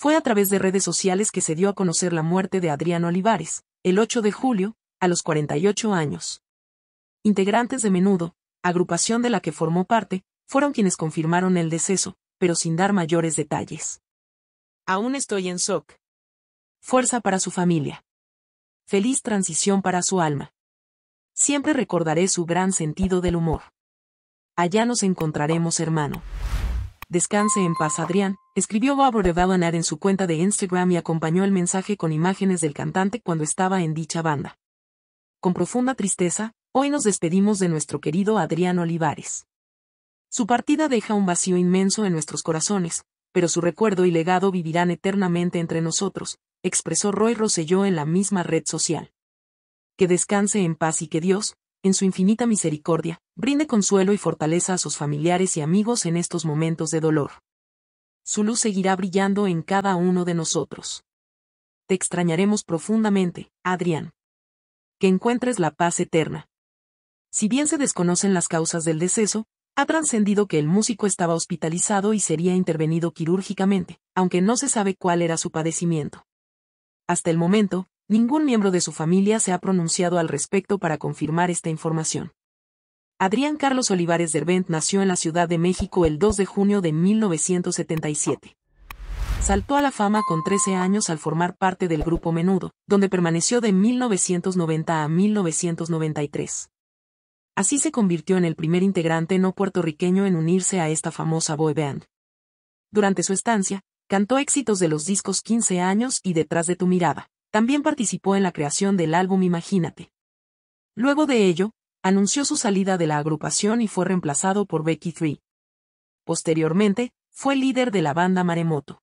Fue a través de redes sociales que se dio a conocer la muerte de Adrián Olivares, el 8 de julio, a los 48 años. Integrantes de Menudo, agrupación de la que formó parte, fueron quienes confirmaron el deceso, pero sin dar mayores detalles. Aún estoy en shock. Fuerza para su familia. Feliz transición para su alma. Siempre recordaré su gran sentido del humor. Allá nos encontraremos, hermano. Descanse en paz, Adrián, Escribió Robert Vallenar en su cuenta de Instagram y acompañó el mensaje con imágenes del cantante cuando estaba en dicha banda. Con profunda tristeza, hoy nos despedimos de nuestro querido Adrián Olivares. Su partida deja un vacío inmenso en nuestros corazones, pero su recuerdo y legado vivirán eternamente entre nosotros, expresó Roy Rosselló en la misma red social. Que descanse en paz y que Dios, en su infinita misericordia, brinde consuelo y fortaleza a sus familiares y amigos en estos momentos de dolor su luz seguirá brillando en cada uno de nosotros. Te extrañaremos profundamente, Adrián. Que encuentres la paz eterna. Si bien se desconocen las causas del deceso, ha trascendido que el músico estaba hospitalizado y sería intervenido quirúrgicamente, aunque no se sabe cuál era su padecimiento. Hasta el momento, ningún miembro de su familia se ha pronunciado al respecto para confirmar esta información. Adrián Carlos Olivares Derbent nació en la Ciudad de México el 2 de junio de 1977. Saltó a la fama con 13 años al formar parte del grupo Menudo, donde permaneció de 1990 a 1993. Así se convirtió en el primer integrante no puertorriqueño en unirse a esta famosa boy band. Durante su estancia, cantó éxitos de los discos 15 años y Detrás de tu mirada. También participó en la creación del álbum Imagínate. Luego de ello, anunció su salida de la agrupación y fue reemplazado por Becky 3. Posteriormente, fue líder de la banda Maremoto.